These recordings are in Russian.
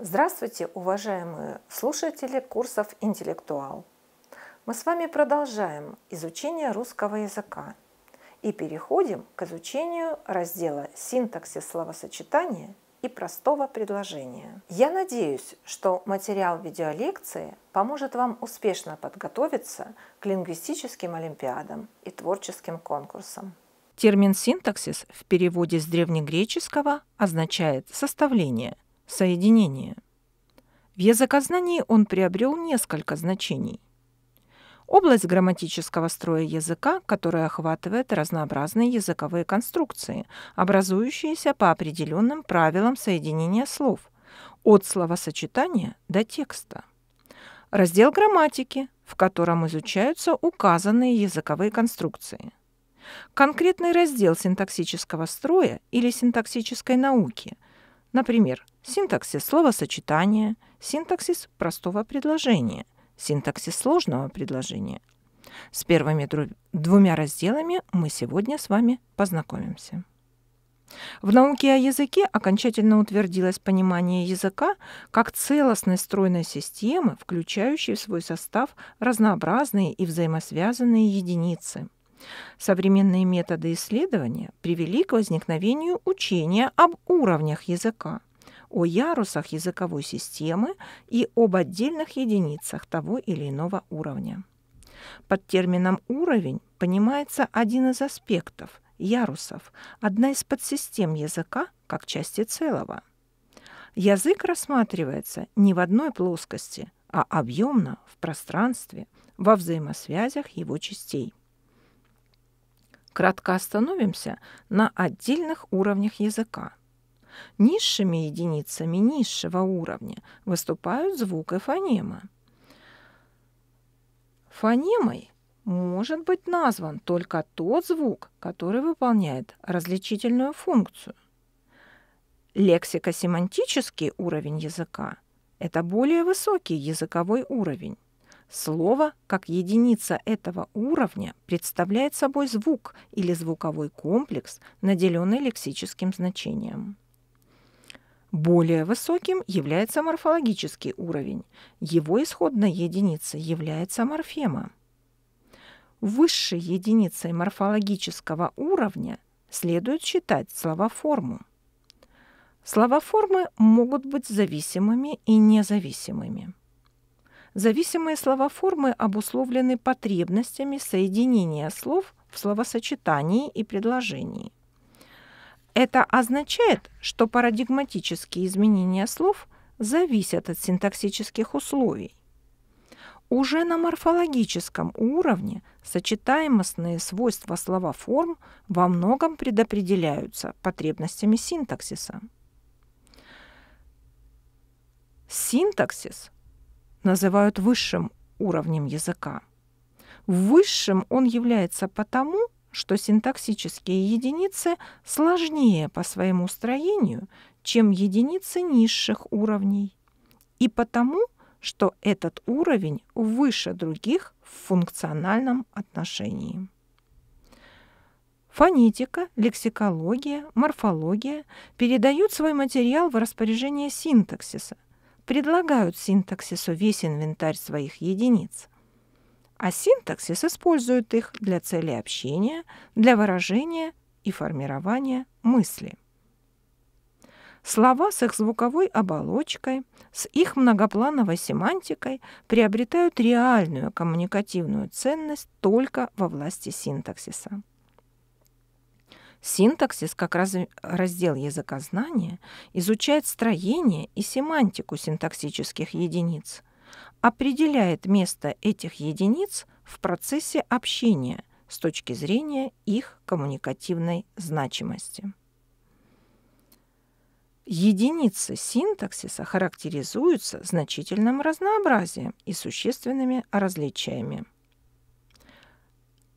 Здравствуйте, уважаемые слушатели курсов «Интеллектуал». Мы с вами продолжаем изучение русского языка и переходим к изучению раздела «Синтаксис словосочетания» и простого предложения. Я надеюсь, что материал видеолекции поможет вам успешно подготовиться к лингвистическим олимпиадам и творческим конкурсам. Термин «синтаксис» в переводе с древнегреческого означает «составление», соединение. В языкознании он приобрел несколько значений. Область грамматического строя языка, которая охватывает разнообразные языковые конструкции, образующиеся по определенным правилам соединения слов, от словосочетания до текста. Раздел грамматики, в котором изучаются указанные языковые конструкции. Конкретный раздел синтаксического строя или синтаксической науки, например, синтаксис словосочетания, синтаксис простого предложения, синтаксис сложного предложения. С первыми двумя разделами мы сегодня с вами познакомимся. В науке о языке окончательно утвердилось понимание языка как целостной стройной системы, включающей в свой состав разнообразные и взаимосвязанные единицы. Современные методы исследования привели к возникновению учения об уровнях языка – о ярусах языковой системы и об отдельных единицах того или иного уровня. Под термином «уровень» понимается один из аспектов – ярусов, одна из подсистем языка как части целого. Язык рассматривается не в одной плоскости, а объемно в пространстве, во взаимосвязях его частей. Кратко остановимся на отдельных уровнях языка. Низшими единицами низшего уровня выступают звук и фонема. Фонемой может быть назван только тот звук, который выполняет различительную функцию. Лексико-семантический уровень языка – это более высокий языковой уровень. Слово, как единица этого уровня, представляет собой звук или звуковой комплекс, наделенный лексическим значением. Более высоким является морфологический уровень. Его исходной единицей является морфема. Высшей единицей морфологического уровня следует считать словоформу. Словоформы могут быть зависимыми и независимыми. Зависимые словоформы обусловлены потребностями соединения слов в словосочетании и предложении. Это означает, что парадигматические изменения слов зависят от синтаксических условий. Уже на морфологическом уровне сочетаемостные свойства словоформ во многом предопределяются потребностями синтаксиса. Синтаксис называют высшим уровнем языка. Высшим он является потому, что синтаксические единицы сложнее по своему строению, чем единицы низших уровней, и потому, что этот уровень выше других в функциональном отношении. Фонетика, лексикология, морфология передают свой материал в распоряжение синтаксиса, предлагают синтаксису весь инвентарь своих единиц – а синтаксис использует их для цели общения, для выражения и формирования мысли. Слова с их звуковой оболочкой, с их многоплановой семантикой приобретают реальную коммуникативную ценность только во власти синтаксиса. Синтаксис, как раз, э, раздел языка изучает строение и семантику синтаксических единиц, определяет место этих единиц в процессе общения с точки зрения их коммуникативной значимости. Единицы синтаксиса характеризуются значительным разнообразием и существенными различиями.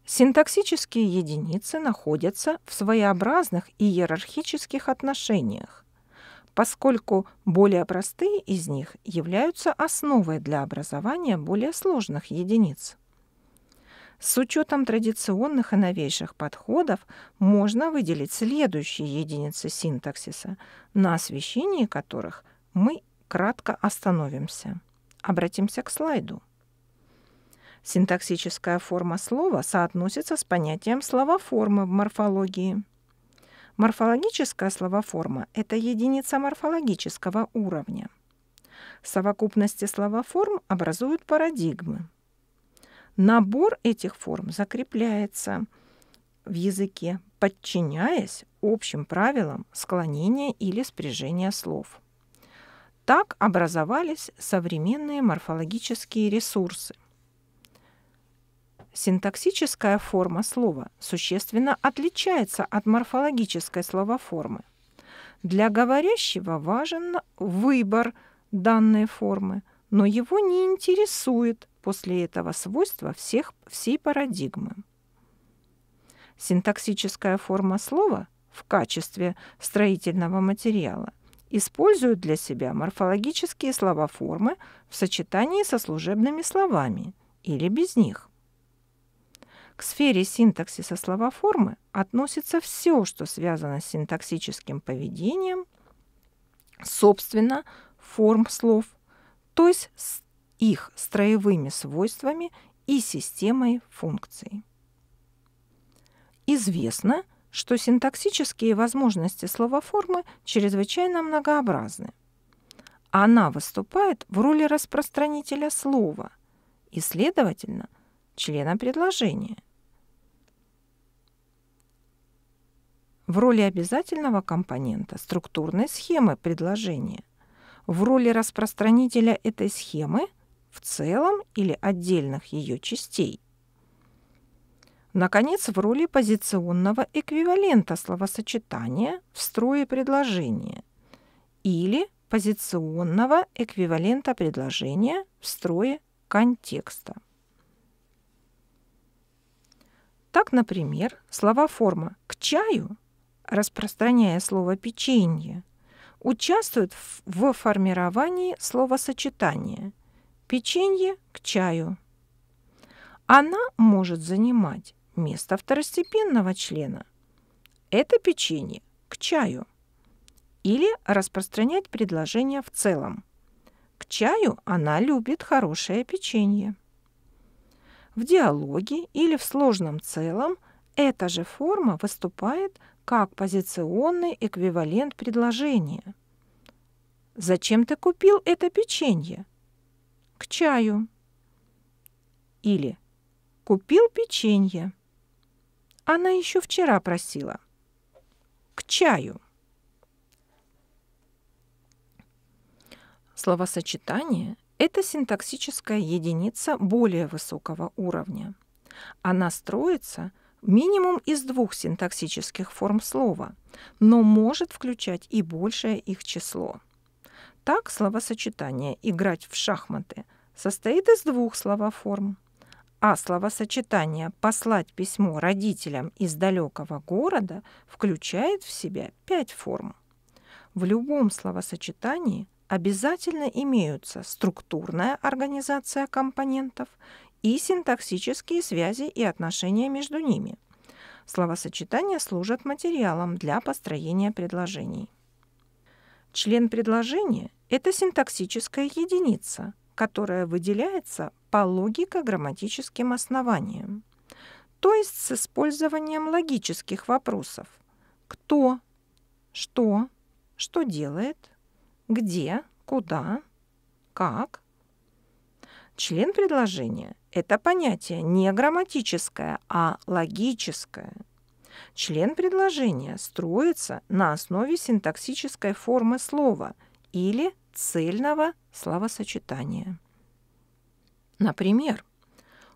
Синтаксические единицы находятся в своеобразных и иерархических отношениях, поскольку более простые из них являются основой для образования более сложных единиц. С учетом традиционных и новейших подходов можно выделить следующие единицы синтаксиса, на освещении которых мы кратко остановимся. Обратимся к слайду. Синтаксическая форма слова соотносится с понятием словоформы в морфологии. Морфологическая словоформа – это единица морфологического уровня. Совокупности словоформ образуют парадигмы. Набор этих форм закрепляется в языке, подчиняясь общим правилам склонения или спряжения слов. Так образовались современные морфологические ресурсы, Синтаксическая форма слова существенно отличается от морфологической словоформы. Для говорящего важен выбор данной формы, но его не интересует после этого свойство всех, всей парадигмы. Синтаксическая форма слова в качестве строительного материала используют для себя морфологические словоформы в сочетании со служебными словами или без них. К сфере синтаксиса словоформы относится все, что связано с синтаксическим поведением, собственно, форм слов, то есть с их строевыми свойствами и системой функций. Известно, что синтаксические возможности словоформы чрезвычайно многообразны. Она выступает в роли распространителя слова и, следовательно, члена предложения – в роли обязательного компонента структурной схемы предложения, в роли распространителя этой схемы в целом или отдельных ее частей. Наконец, в роли позиционного эквивалента словосочетания в строе предложения или позиционного эквивалента предложения в строе контекста. Так, например, слова форма «к чаю» распространяя слово «печенье», участвует в формировании словосочетания «печенье к чаю». Она может занимать место второстепенного члена. Это печенье к чаю. Или распространять предложение в целом. К чаю она любит хорошее печенье. В диалоге или в сложном целом эта же форма выступает как позиционный эквивалент предложения. «Зачем ты купил это печенье?» «К чаю». Или «Купил печенье». Она еще вчера просила. «К чаю». Словосочетание – это синтаксическая единица более высокого уровня. Она строится минимум из двух синтаксических форм слова, но может включать и большее их число. Так словосочетание «играть в шахматы» состоит из двух словоформ. А словосочетание «послать письмо родителям из далекого города» включает в себя пять форм. В любом словосочетании обязательно имеются структурная организация компонентов и синтаксические связи и отношения между ними. Словосочетания служат материалом для построения предложений. Член предложения – это синтаксическая единица, которая выделяется по логико-грамматическим основаниям, то есть с использованием логических вопросов «кто», «что», «что делает», «где», «куда», «как», Член предложения – это понятие не грамматическое, а логическое. Член предложения строится на основе синтаксической формы слова или цельного словосочетания. Например,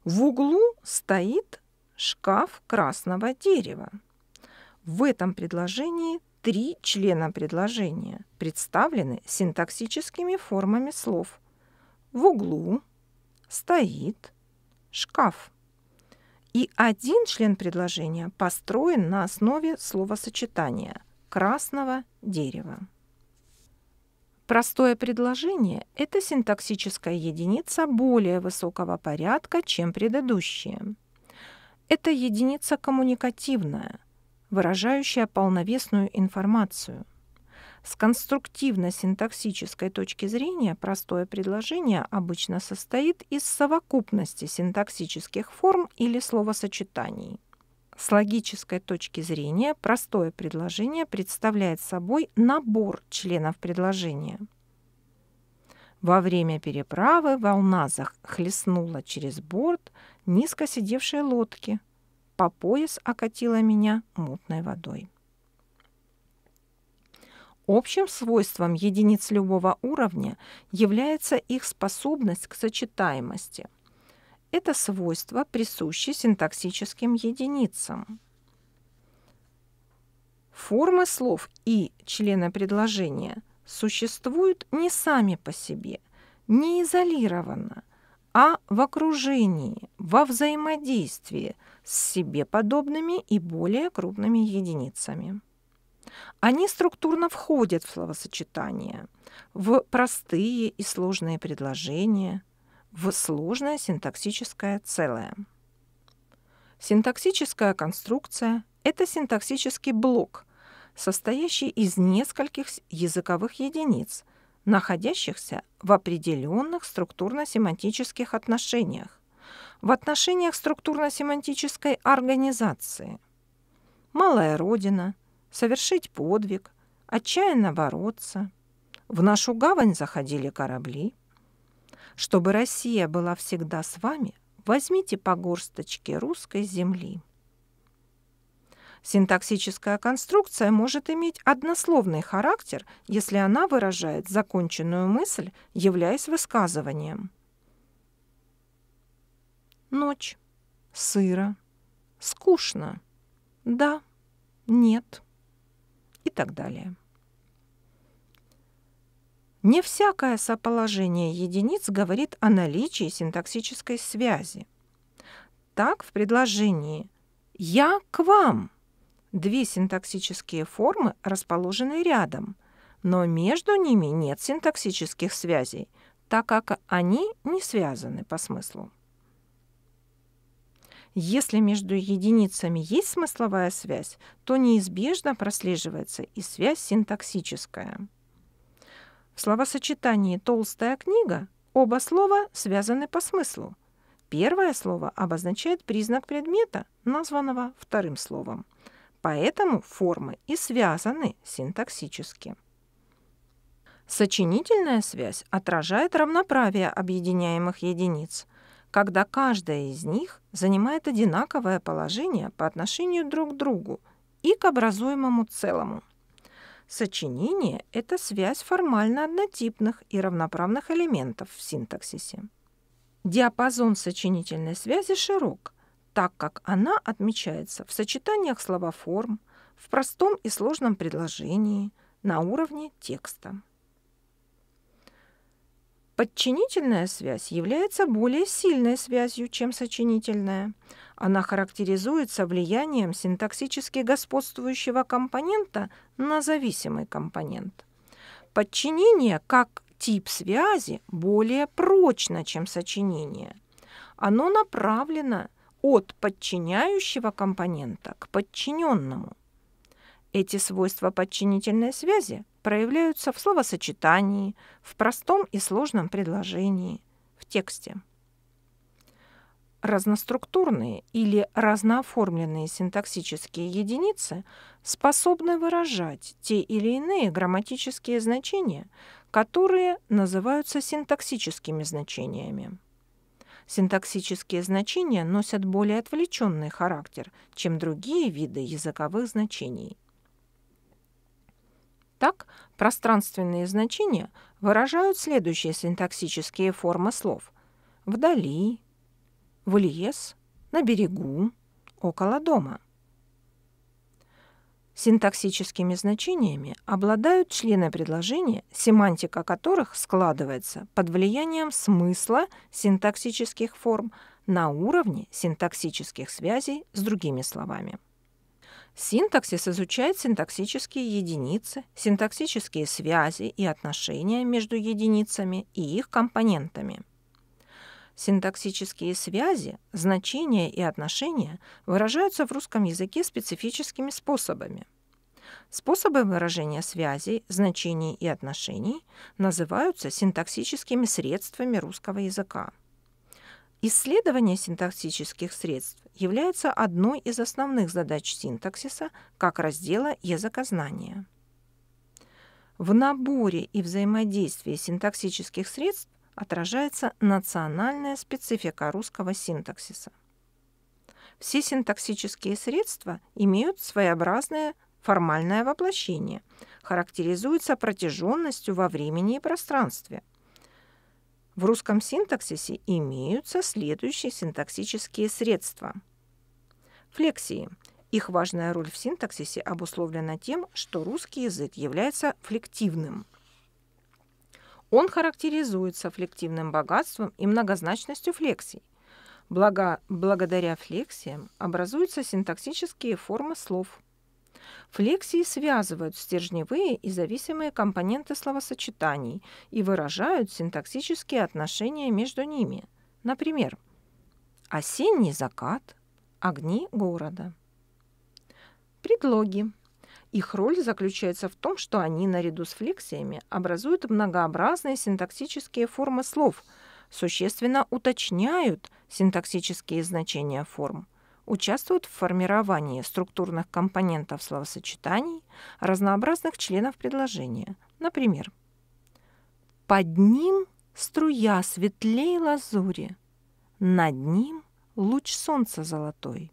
в углу стоит шкаф красного дерева. В этом предложении три члена предложения представлены синтаксическими формами слов. В углу – стоит шкаф. И один член предложения построен на основе словосочетания красного дерева. Простое предложение – это синтаксическая единица более высокого порядка, чем предыдущие. Это единица коммуникативная, выражающая полновесную информацию – с конструктивно-синтаксической точки зрения простое предложение обычно состоит из совокупности синтаксических форм или словосочетаний. С логической точки зрения простое предложение представляет собой набор членов предложения. Во время переправы волна захлестнула через борт низко сидевшей лодки. По пояс окатила меня мутной водой. Общим свойством единиц любого уровня является их способность к сочетаемости. Это свойство присуще синтаксическим единицам. Формы слов и члена предложения существуют не сами по себе, не изолированно, а в окружении, во взаимодействии с себе подобными и более крупными единицами. Они структурно входят в словосочетание, в простые и сложные предложения, в сложное синтаксическое целое. Синтаксическая конструкция — это синтаксический блок, состоящий из нескольких языковых единиц, находящихся в определенных структурно-семантических отношениях, в отношениях структурно-семантической организации. Малая родина — совершить подвиг, отчаянно бороться. В нашу гавань заходили корабли. Чтобы Россия была всегда с вами, возьмите по горсточке русской земли. Синтаксическая конструкция может иметь однословный характер, если она выражает законченную мысль, являясь высказыванием. Ночь. Сыро. Скучно. Да. Нет и так далее. Не всякое соположение единиц говорит о наличии синтаксической связи. Так в предложении «я к вам» две синтаксические формы расположены рядом, но между ними нет синтаксических связей, так как они не связаны по смыслу. Если между единицами есть смысловая связь, то неизбежно прослеживается и связь синтаксическая. В словосочетании «толстая книга» оба слова связаны по смыслу. Первое слово обозначает признак предмета, названного вторым словом. Поэтому формы и связаны синтаксически. Сочинительная связь отражает равноправие объединяемых единиц – когда каждая из них занимает одинаковое положение по отношению друг к другу и к образуемому целому. Сочинение — это связь формально однотипных и равноправных элементов в синтаксисе. Диапазон сочинительной связи широк, так как она отмечается в сочетаниях словоформ, в простом и сложном предложении, на уровне текста. Подчинительная связь является более сильной связью, чем сочинительная. Она характеризуется влиянием синтаксически господствующего компонента на зависимый компонент. Подчинение как тип связи более прочно, чем сочинение. Оно направлено от подчиняющего компонента к подчиненному. Эти свойства подчинительной связи проявляются в словосочетании, в простом и сложном предложении, в тексте. Разноструктурные или разнооформленные синтаксические единицы способны выражать те или иные грамматические значения, которые называются синтаксическими значениями. Синтаксические значения носят более отвлеченный характер, чем другие виды языковых значений – так, пространственные значения выражают следующие синтаксические формы слов. Вдали, в лес, на берегу, около дома. Синтаксическими значениями обладают члены предложения, семантика которых складывается под влиянием смысла синтаксических форм на уровне синтаксических связей с другими словами. Синтаксис изучает синтаксические единицы, синтаксические связи и отношения между единицами и их компонентами. Синтаксические связи, значения и отношения выражаются в русском языке специфическими способами. Способы выражения связей, значений и отношений называются синтаксическими средствами русского языка. Исследование синтаксических средств является одной из основных задач синтаксиса как раздела языкознания. В наборе и взаимодействии синтаксических средств отражается национальная специфика русского синтаксиса. Все синтаксические средства имеют своеобразное формальное воплощение, характеризуются протяженностью во времени и пространстве – в русском синтаксисе имеются следующие синтаксические средства. Флексии. Их важная роль в синтаксисе обусловлена тем, что русский язык является флективным. Он характеризуется флективным богатством и многозначностью флексий. Блага, благодаря флексиям образуются синтаксические формы слов – Флексии связывают стержневые и зависимые компоненты словосочетаний и выражают синтаксические отношения между ними. Например, осенний закат, огни города. Предлоги. Их роль заключается в том, что они наряду с флексиями образуют многообразные синтаксические формы слов, существенно уточняют синтаксические значения форм – участвуют в формировании структурных компонентов словосочетаний разнообразных членов предложения. Например, «Под ним струя светлей лазури, над ним луч солнца золотой».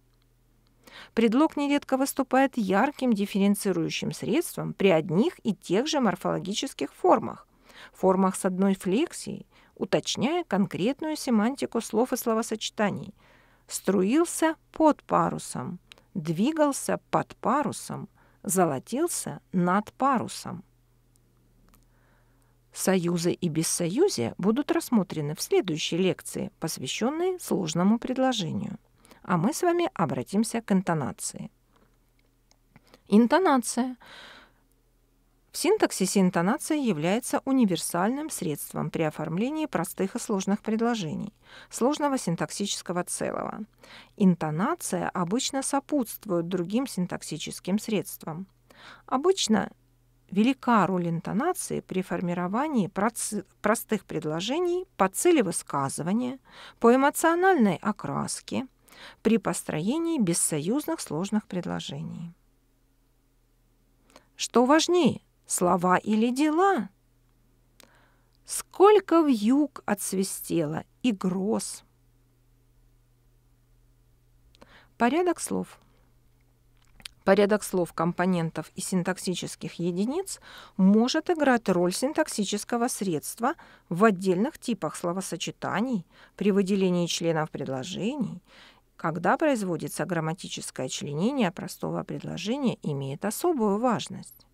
Предлог нередко выступает ярким дифференцирующим средством при одних и тех же морфологических формах, формах с одной флексией, уточняя конкретную семантику слов и словосочетаний – струился под парусом, двигался под парусом, золотился над парусом. Союзы и бессоюзия будут рассмотрены в следующей лекции, посвященной сложному предложению. А мы с вами обратимся к интонации. Интонация – в синтаксисе интонация является универсальным средством при оформлении простых и сложных предложений, сложного синтаксического целого. Интонация обычно сопутствует другим синтаксическим средствам. Обычно велика роль интонации при формировании простых предложений по цели высказывания, по эмоциональной окраске, при построении бессоюзных сложных предложений. Что важнее – слова или дела? Сколько в юг отсвистело и гроз. Порядок слов. Порядок слов, компонентов и синтаксических единиц может играть роль синтаксического средства в отдельных типах словосочетаний, при выделении членов предложений, когда производится грамматическое членение простого предложения, имеет особую важность.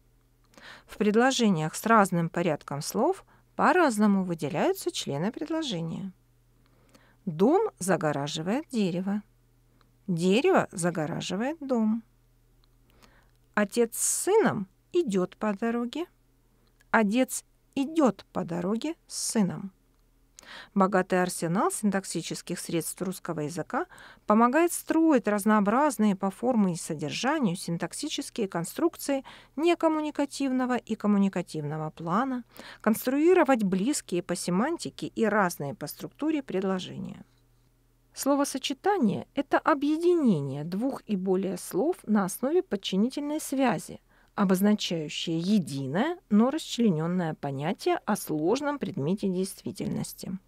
В предложениях с разным порядком слов по-разному выделяются члены предложения. Дом загораживает дерево. Дерево загораживает дом. Отец с сыном идет по дороге. Отец идет по дороге с сыном. Богатый арсенал синтаксических средств русского языка помогает строить разнообразные по форме и содержанию синтаксические конструкции некоммуникативного и коммуникативного плана, конструировать близкие по семантике и разные по структуре предложения. Словосочетание – это объединение двух и более слов на основе подчинительной связи – обозначающее единое, но расчлененное понятие о сложном предмете действительности.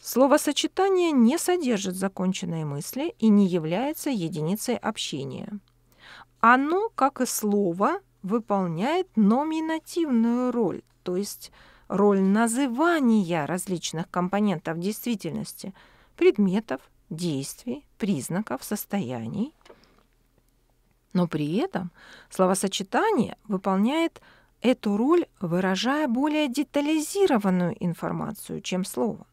Словосочетание не содержит законченной мысли и не является единицей общения. Оно, как и слово, выполняет номинативную роль, то есть роль называния различных компонентов действительности, предметов, действий, признаков, состояний, но при этом словосочетание выполняет эту роль, выражая более детализированную информацию, чем слово.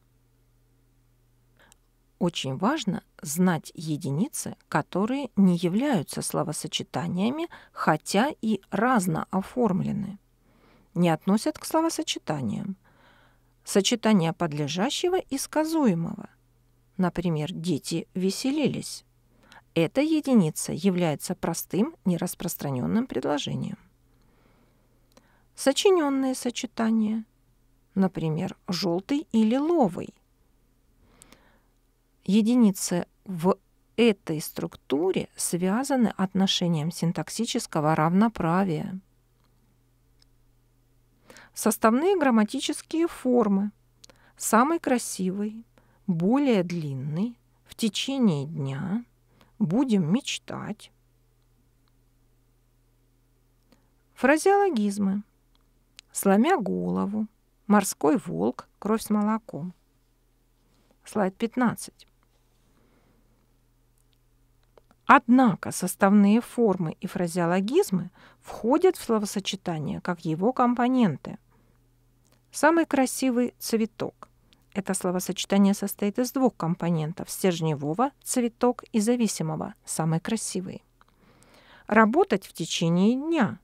Очень важно знать единицы, которые не являются словосочетаниями, хотя и разно оформлены. Не относят к словосочетаниям. Сочетание подлежащего и сказуемого. Например, дети веселились. Эта единица является простым нераспространенным предложением. Сочиненные сочетания, например, желтый и лиловый. Единицы в этой структуре связаны отношением синтаксического равноправия. Составные грамматические формы. Самый красивый, более длинный, в течение дня, Будем мечтать. Фразеологизмы. Сломя голову. Морской волк. Кровь с молоком. Слайд 15. Однако составные формы и фразеологизмы входят в словосочетание как его компоненты. Самый красивый цветок. Это словосочетание состоит из двух компонентов – стержневого, цветок и зависимого, самый красивый. Работать в течение дня.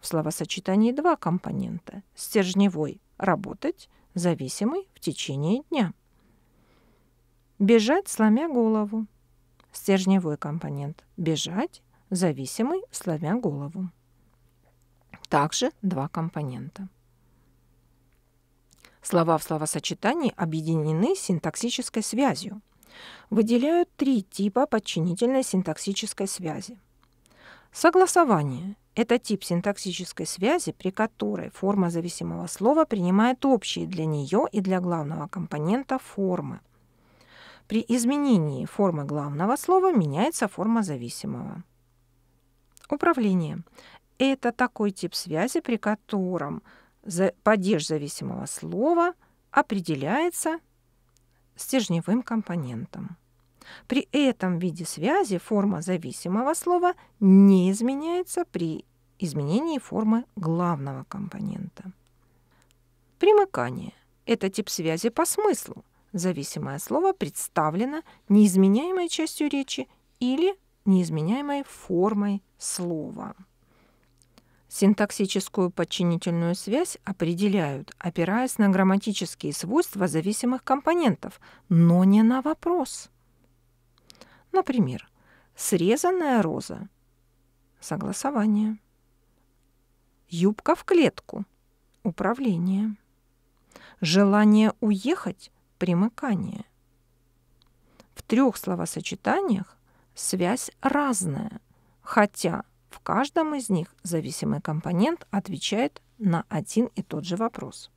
В словосочетании два компонента – стержневой – работать, зависимый – в течение дня. Бежать, сломя голову. Стержневой компонент – бежать, зависимый, сломя голову. Также два компонента – Слова в словосочетании объединены синтаксической связью. Выделяют три типа подчинительной синтаксической связи. Согласование – это тип синтаксической связи, при которой форма зависимого слова принимает общие для нее и для главного компонента формы. При изменении формы главного слова меняется форма зависимого. Управление – это такой тип связи, при котором – падеж зависимого слова определяется стержневым компонентом. При этом виде связи форма зависимого слова не изменяется при изменении формы главного компонента. Примыкание – это тип связи по смыслу. Зависимое слово представлено неизменяемой частью речи или неизменяемой формой слова. Синтаксическую подчинительную связь определяют, опираясь на грамматические свойства зависимых компонентов, но не на вопрос. Например, срезанная роза – согласование. Юбка в клетку – управление. Желание уехать – примыкание. В трех словосочетаниях связь разная, хотя – в каждом из них зависимый компонент отвечает на один и тот же вопрос.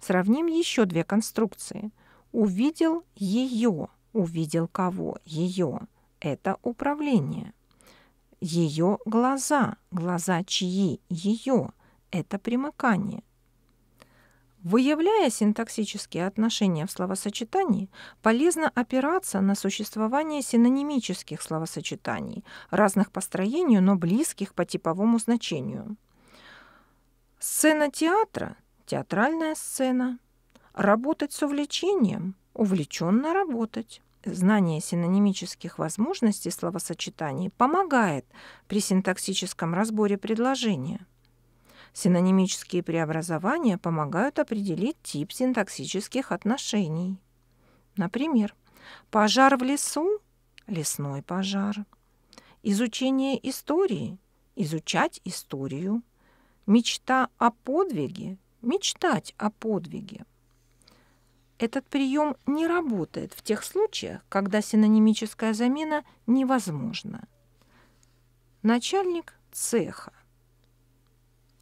Сравним еще две конструкции. Увидел ее, увидел кого? Ее. Это управление. Ее глаза, глаза чьи? Ее. Это примыкание. Выявляя синтаксические отношения в словосочетании, полезно опираться на существование синонимических словосочетаний, разных по строению, но близких по типовому значению. Сцена театра – театральная сцена. Работать с увлечением – увлеченно работать. Знание синонимических возможностей словосочетаний помогает при синтаксическом разборе предложения – Синонимические преобразования помогают определить тип синтаксических отношений. Например, пожар в лесу – лесной пожар. Изучение истории – изучать историю. Мечта о подвиге – мечтать о подвиге. Этот прием не работает в тех случаях, когда синонимическая замена невозможна. Начальник цеха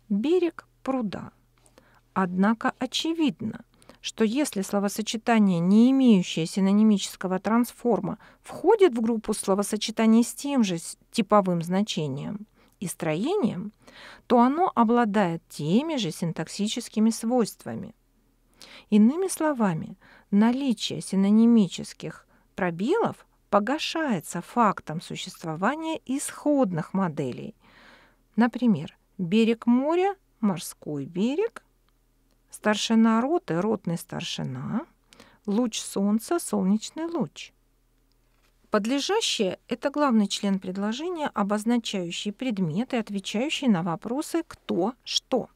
берег пруда. Однако очевидно, что если словосочетание, не имеющее синонимического трансформа, входит в группу словосочетаний с тем же типовым значением и строением, то оно обладает теми же синтаксическими свойствами. Иными словами, наличие синонимических пробелов погашается фактом существования исходных моделей. Например, Берег моря, морской берег. Старшина роты, ротный старшина. Луч солнца, солнечный луч. Подлежащее – это главный член предложения, обозначающий предметы, отвечающий на вопросы «кто», «что».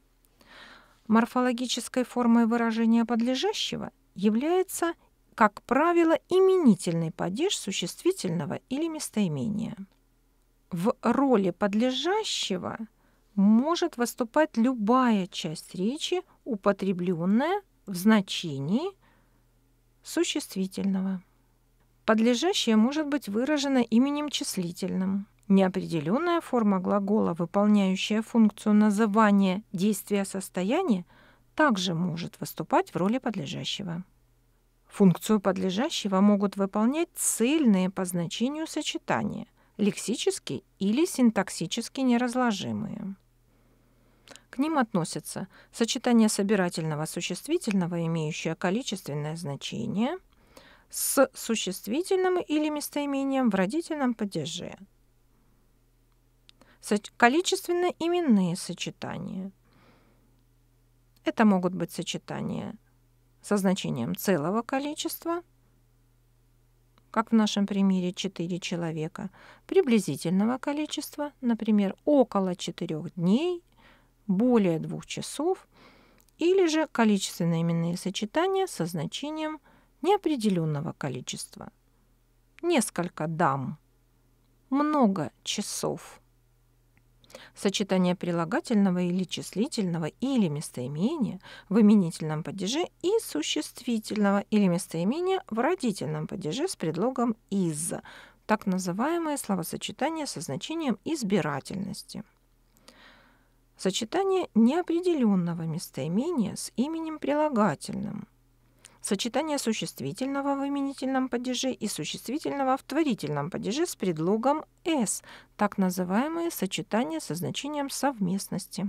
Морфологической формой выражения подлежащего является, как правило, именительный падеж существительного или местоимения. В роли подлежащего – может выступать любая часть речи, употребленная в значении существительного. Подлежащее может быть выражено именем числительным. Неопределенная форма глагола, выполняющая функцию называния действия состояния, также может выступать в роли подлежащего. Функцию подлежащего могут выполнять цельные по значению сочетания, лексически или синтаксически неразложимые. К ним относятся сочетание собирательного существительного, имеющее количественное значение, с существительным или местоимением в родительном падеже. Количественно-именные сочетания. Это могут быть сочетания со значением целого количества, как в нашем примере 4 человека, приблизительного количества, например, около 4 дней более двух часов или же количественные именные сочетания со значением неопределенного количества. Несколько дам. Много часов. Сочетание прилагательного или числительного или местоимения в именительном падеже и существительного или местоимения в родительном падеже с предлогом «из», так называемое словосочетание со значением избирательности – Сочетание неопределенного местоимения с именем прилагательным. Сочетание существительного в именительном падеже и существительного в творительном падеже с предлогом «с», так называемые сочетания со значением совместности.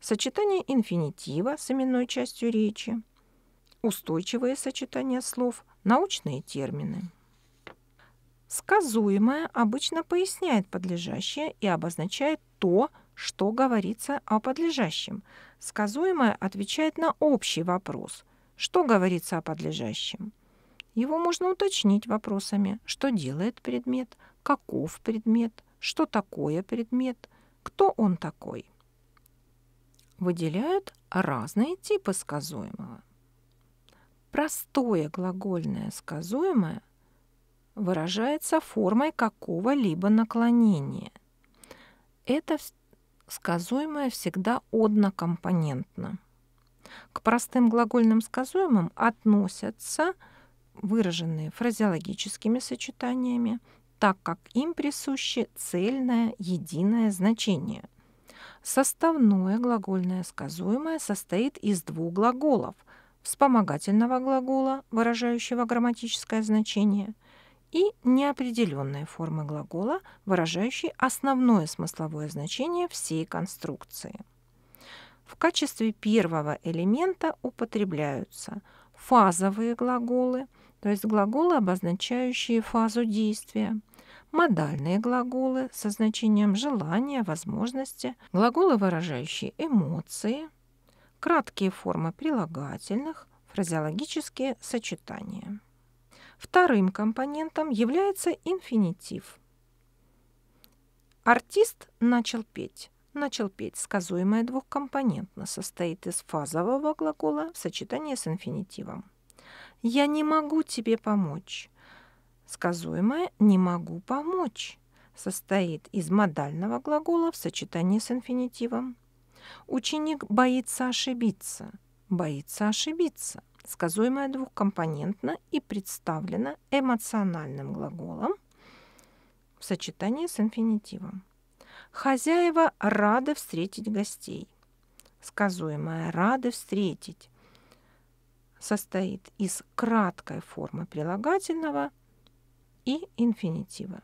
Сочетание инфинитива с именной частью речи. Устойчивые сочетания слов, научные термины. Сказуемое обычно поясняет подлежащее и обозначает то, что что говорится о подлежащем. Сказуемое отвечает на общий вопрос, что говорится о подлежащем. Его можно уточнить вопросами, что делает предмет, каков предмет, что такое предмет, кто он такой. Выделяют разные типы сказуемого. Простое глагольное сказуемое выражается формой какого-либо наклонения. Это сказуемое всегда однокомпонентно. К простым глагольным сказуемым относятся выраженные фразеологическими сочетаниями, так как им присуще цельное единое значение. Составное глагольное сказуемое состоит из двух глаголов – вспомогательного глагола, выражающего грамматическое значение – и неопределенная форма глагола, выражающей основное смысловое значение всей конструкции. В качестве первого элемента употребляются фазовые глаголы, то есть глаголы, обозначающие фазу действия, модальные глаголы со значением желания, возможности, глаголы, выражающие эмоции, краткие формы прилагательных, фразеологические сочетания. Вторым компонентом является инфинитив. Артист начал петь. Начал петь. Сказуемое двухкомпонентно состоит из фазового глагола в сочетании с инфинитивом. «Я не могу тебе помочь». Сказуемое «не могу помочь» состоит из модального глагола в сочетании с инфинитивом. Ученик боится ошибиться. Боится ошибиться сказуемое двухкомпонентно и представлено эмоциональным глаголом в сочетании с инфинитивом. Хозяева рады встретить гостей. Сказуемое «рады встретить» состоит из краткой формы прилагательного и инфинитива.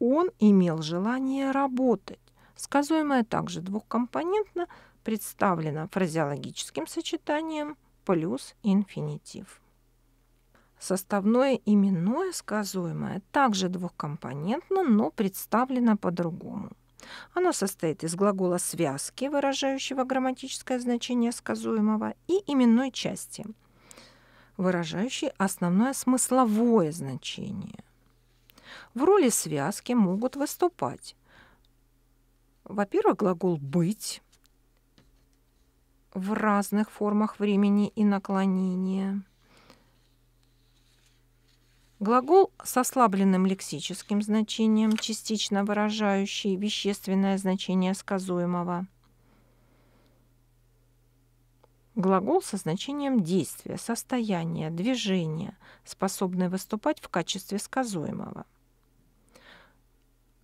Он имел желание работать. Сказуемое также двухкомпонентно представлено фразеологическим сочетанием – плюс инфинитив. Составное именное сказуемое также двухкомпонентно, но представлено по-другому. Оно состоит из глагола связки, выражающего грамматическое значение сказуемого, и именной части, выражающей основное смысловое значение. В роли связки могут выступать, во-первых, глагол «быть», в разных формах времени и наклонения. Глагол с ослабленным лексическим значением, частично выражающий вещественное значение сказуемого. Глагол со значением действия, состояния, движения, способный выступать в качестве сказуемого.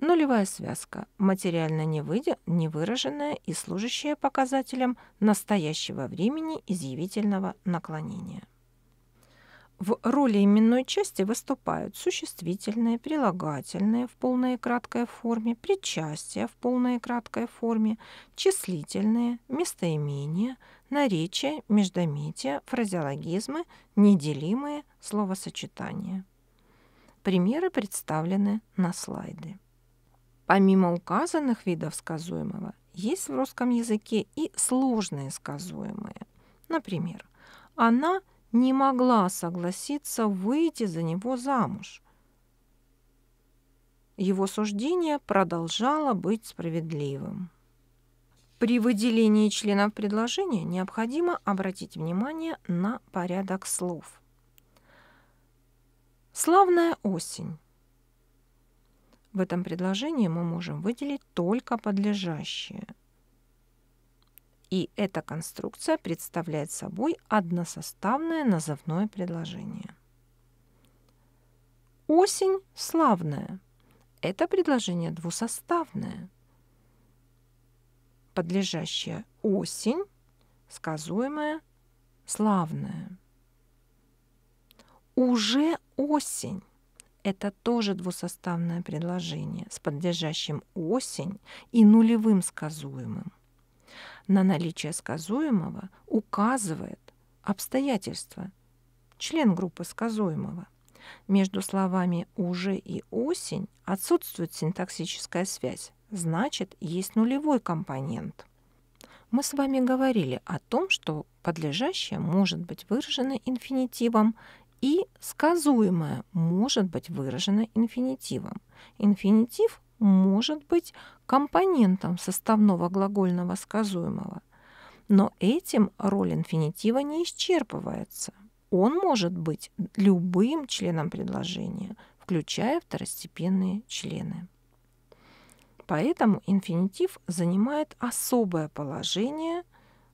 Нулевая связка, материально невыраженная и служащая показателем настоящего времени изъявительного наклонения. В роли именной части выступают существительные, прилагательные в полной и краткой форме, причастия в полной и краткой форме, числительные, местоимения, наречия, междометия, фразеологизмы, неделимые словосочетания. Примеры представлены на слайдах. Помимо указанных видов сказуемого, есть в русском языке и сложные сказуемые. Например, она не могла согласиться выйти за него замуж. Его суждение продолжало быть справедливым. При выделении членов предложения необходимо обратить внимание на порядок слов. Славная осень. В этом предложении мы можем выделить только подлежащее. И эта конструкция представляет собой односоставное назывное предложение. Осень славная. Это предложение двусоставное. Подлежащее осень, сказуемое славное. Уже осень это тоже двусоставное предложение с подлежащим осень и нулевым сказуемым. На наличие сказуемого указывает обстоятельство, член группы сказуемого. Между словами «уже» и «осень» отсутствует синтаксическая связь, значит, есть нулевой компонент. Мы с вами говорили о том, что подлежащее может быть выражено инфинитивом и сказуемое может быть выражено инфинитивом. Инфинитив может быть компонентом составного глагольного сказуемого. Но этим роль инфинитива не исчерпывается. Он может быть любым членом предложения, включая второстепенные члены. Поэтому инфинитив занимает особое положение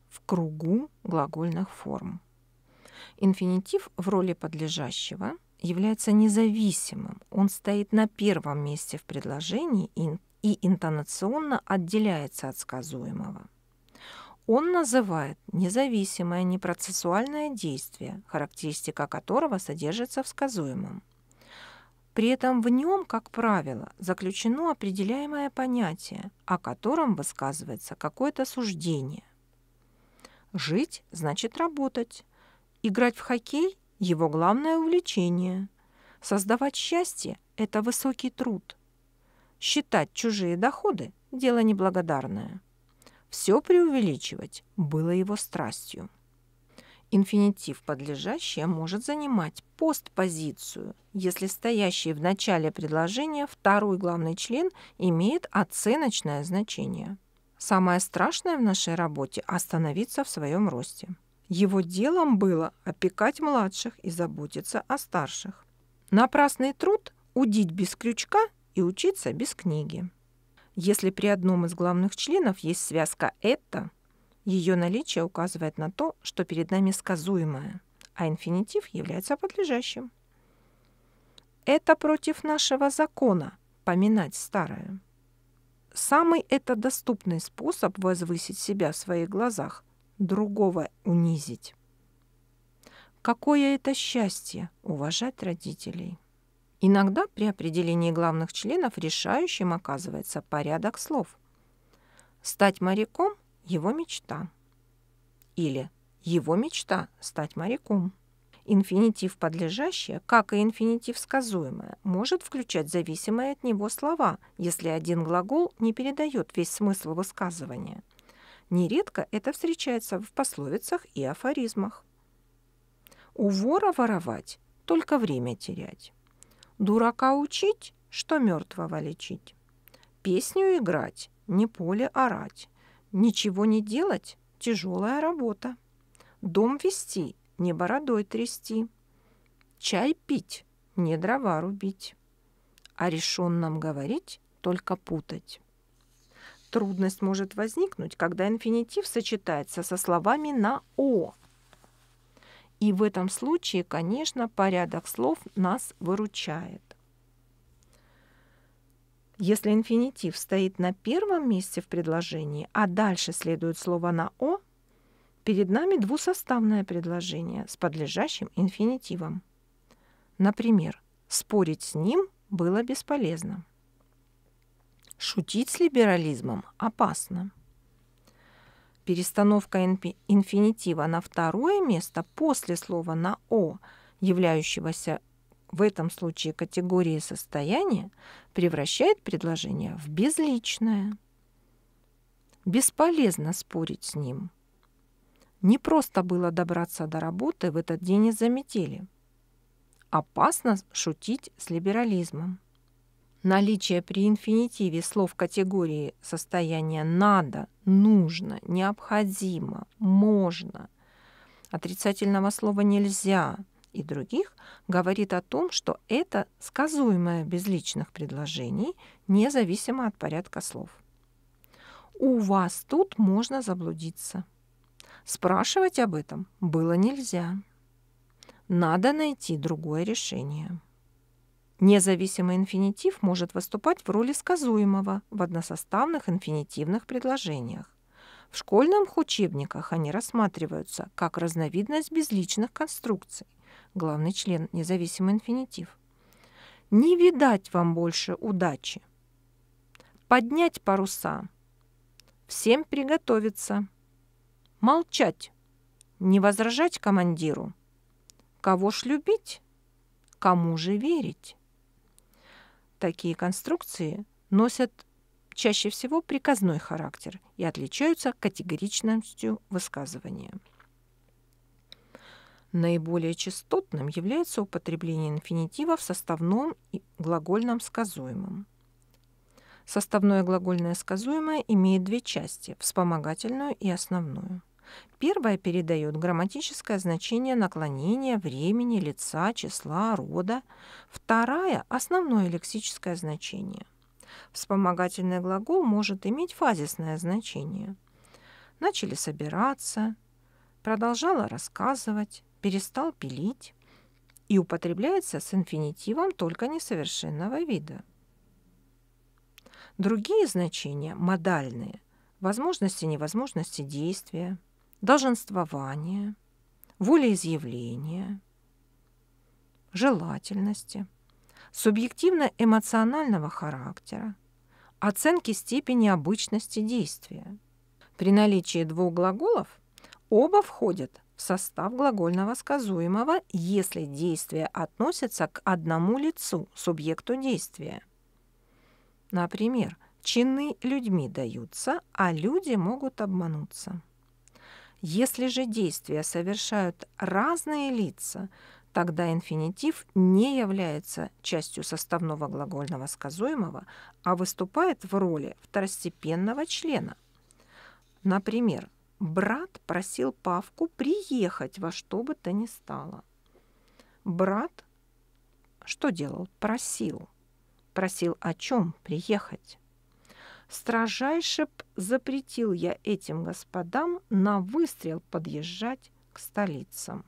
в кругу глагольных форм. Инфинитив в роли подлежащего является независимым. Он стоит на первом месте в предложении и интонационно отделяется от сказуемого. Он называет независимое непроцессуальное действие, характеристика которого содержится в сказуемом. При этом в нем, как правило, заключено определяемое понятие, о котором высказывается какое-то суждение. Жить значит работать, Играть в хоккей – его главное увлечение. Создавать счастье – это высокий труд. Считать чужие доходы – дело неблагодарное. Все преувеличивать было его страстью. Инфинитив подлежащее может занимать постпозицию, если стоящий в начале предложения второй главный член имеет оценочное значение. Самое страшное в нашей работе – остановиться в своем росте. Его делом было опекать младших и заботиться о старших. Напрасный труд – удить без крючка и учиться без книги. Если при одном из главных членов есть связка «это», ее наличие указывает на то, что перед нами сказуемое, а инфинитив является подлежащим. Это против нашего закона – поминать старое. Самый это доступный способ возвысить себя в своих глазах – другого унизить. Какое это счастье — уважать родителей. Иногда при определении главных членов решающим оказывается порядок слов. Стать моряком — его мечта. Или его мечта — стать моряком. Инфинитив подлежащее, как и инфинитив сказуемое, может включать зависимые от него слова, если один глагол не передает весь смысл высказывания — Нередко это встречается в пословицах и афоризмах. У вора воровать, только время терять. Дурака учить, что мертвого лечить. Песню играть, не поле орать. Ничего не делать – тяжелая работа. Дом вести, не бородой трясти. Чай пить, не дрова рубить. О решенном говорить, только путать. Трудность может возникнуть, когда инфинитив сочетается со словами на «о». И в этом случае, конечно, порядок слов нас выручает. Если инфинитив стоит на первом месте в предложении, а дальше следует слово на «о», перед нами двусоставное предложение с подлежащим инфинитивом. Например, спорить с ним было бесполезно. Шутить с либерализмом опасно. Перестановка инфинитива на второе место после слова на «о», являющегося в этом случае категории состояния, превращает предложение в безличное. Бесполезно спорить с ним. Не просто было добраться до работы в этот день из-за метели. Опасно шутить с либерализмом. Наличие при инфинитиве слов категории состояния «надо», «нужно», «необходимо», «можно», отрицательного слова «нельзя» и других говорит о том, что это сказуемое без личных предложений, независимо от порядка слов. «У вас тут можно заблудиться». Спрашивать об этом было нельзя. Надо найти другое решение. Независимый инфинитив может выступать в роли сказуемого в односоставных инфинитивных предложениях. В школьных учебниках они рассматриваются как разновидность безличных конструкций. Главный член – независимый инфинитив. «Не видать вам больше удачи». «Поднять паруса». «Всем приготовиться». «Молчать». «Не возражать командиру». «Кого ж любить?» «Кому же верить?» такие конструкции носят чаще всего приказной характер и отличаются категоричностью высказывания. Наиболее частотным является употребление инфинитива в составном и глагольном сказуемом. Составное глагольное сказуемое имеет две части – вспомогательную и основную – Первая передает грамматическое значение наклонения, времени, лица, числа, рода. Вторая – основное лексическое значение. Вспомогательный глагол может иметь фазисное значение. Начали собираться, продолжала рассказывать, перестал пилить и употребляется с инфинитивом только несовершенного вида. Другие значения – модальные, возможности-невозможности действия – долженствования, волеизъявления, желательности, субъективно-эмоционального характера, оценки степени обычности действия. При наличии двух глаголов оба входят в состав глагольного сказуемого, если действие относится к одному лицу, субъекту действия. Например, чины людьми даются, а люди могут обмануться. Если же действия совершают разные лица, тогда инфинитив не является частью составного глагольного сказуемого, а выступает в роли второстепенного члена. Например, брат просил Павку приехать во что бы то ни стало. Брат что делал? Просил. Просил о чем приехать? строжайше б запретил я этим господам на выстрел подъезжать к столицам.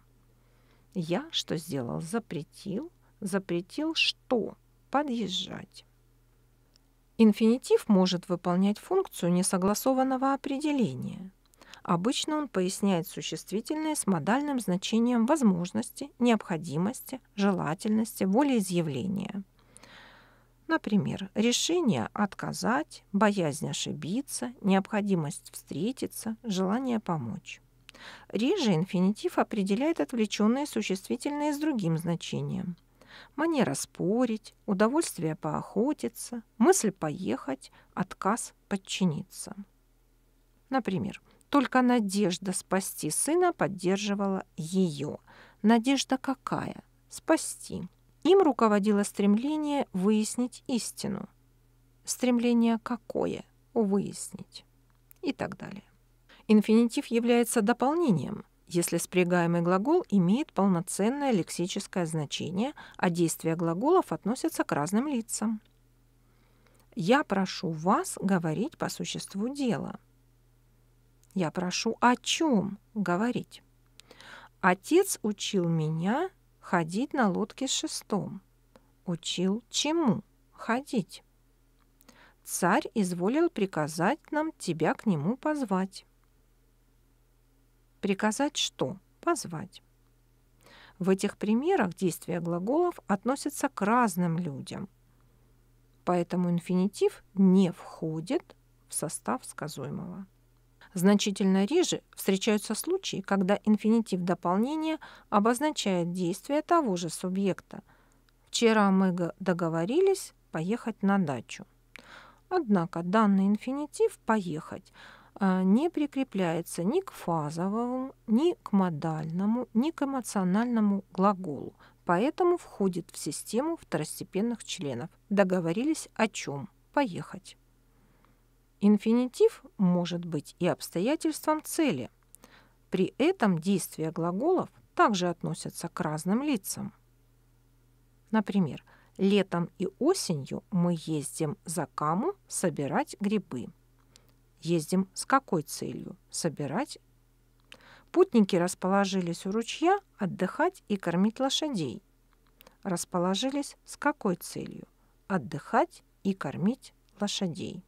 Я что сделал? Запретил. Запретил что? Подъезжать. Инфинитив может выполнять функцию несогласованного определения. Обычно он поясняет существительное с модальным значением возможности, необходимости, желательности, волеизъявления – Например, решение отказать, боязнь ошибиться, необходимость встретиться, желание помочь. Реже инфинитив определяет отвлеченные существительные с другим значением. Манера спорить, удовольствие поохотиться, мысль поехать, отказ подчиниться. Например, только надежда спасти сына поддерживала ее. Надежда какая? Спасти. Им руководило стремление выяснить истину. Стремление какое? Выяснить. И так далее. Инфинитив является дополнением, если спрягаемый глагол имеет полноценное лексическое значение, а действия глаголов относятся к разным лицам. «Я прошу вас говорить по существу дела». «Я прошу о чем говорить». «Отец учил меня ходить на лодке шестом. Учил чему ходить. Царь изволил приказать нам тебя к нему позвать. Приказать что? Позвать. В этих примерах действия глаголов относятся к разным людям, поэтому инфинитив не входит в состав сказуемого. Значительно реже встречаются случаи, когда инфинитив дополнения обозначает действие того же субъекта. Вчера мы договорились поехать на дачу. Однако данный инфинитив «поехать» э, не прикрепляется ни к фазовому, ни к модальному, ни к эмоциональному глаголу, поэтому входит в систему второстепенных членов. Договорились о чем? Поехать. Инфинитив может быть и обстоятельством цели. При этом действия глаголов также относятся к разным лицам. Например, летом и осенью мы ездим за каму собирать грибы. Ездим с какой целью? Собирать. Путники расположились у ручья отдыхать и кормить лошадей. Расположились с какой целью? Отдыхать и кормить лошадей.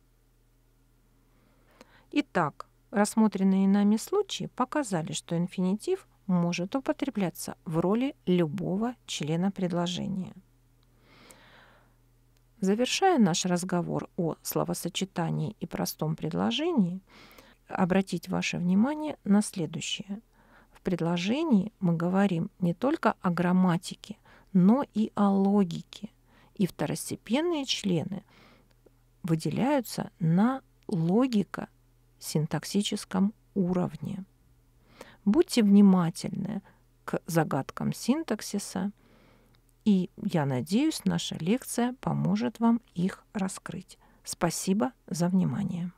Итак, рассмотренные нами случаи показали, что инфинитив может употребляться в роли любого члена предложения. Завершая наш разговор о словосочетании и простом предложении, обратить ваше внимание на следующее. В предложении мы говорим не только о грамматике, но и о логике. И второстепенные члены выделяются на логика синтаксическом уровне. Будьте внимательны к загадкам синтаксиса, и я надеюсь, наша лекция поможет вам их раскрыть. Спасибо за внимание.